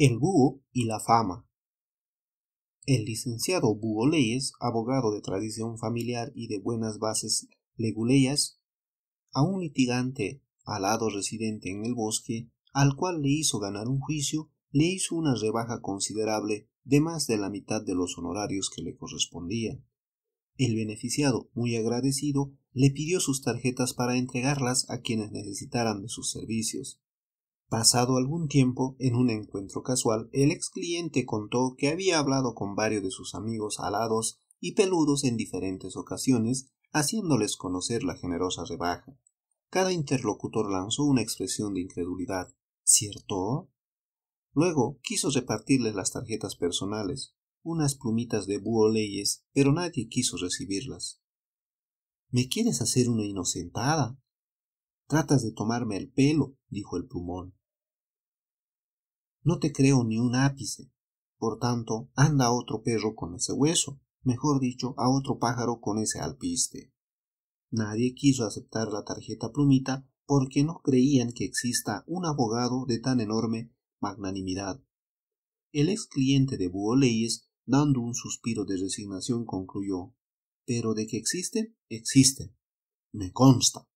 El búho y la fama. El licenciado Búho abogado de tradición familiar y de buenas bases leguleyas, a un litigante alado residente en el bosque, al cual le hizo ganar un juicio, le hizo una rebaja considerable de más de la mitad de los honorarios que le correspondían. El beneficiado, muy agradecido, le pidió sus tarjetas para entregarlas a quienes necesitaran de sus servicios. Pasado algún tiempo, en un encuentro casual, el ex cliente contó que había hablado con varios de sus amigos alados y peludos en diferentes ocasiones, haciéndoles conocer la generosa rebaja. Cada interlocutor lanzó una expresión de incredulidad. ¿Cierto? Luego quiso repartirles las tarjetas personales, unas plumitas de búho leyes, pero nadie quiso recibirlas. ¿Me quieres hacer una inocentada? Tratas de tomarme el pelo, dijo el plumón. No te creo ni un ápice. Por tanto, anda a otro perro con ese hueso, mejor dicho, a otro pájaro con ese alpiste. Nadie quiso aceptar la tarjeta plumita porque no creían que exista un abogado de tan enorme magnanimidad. El ex cliente de Búho dando un suspiro de resignación, concluyó: Pero de que existen, existen. Me consta.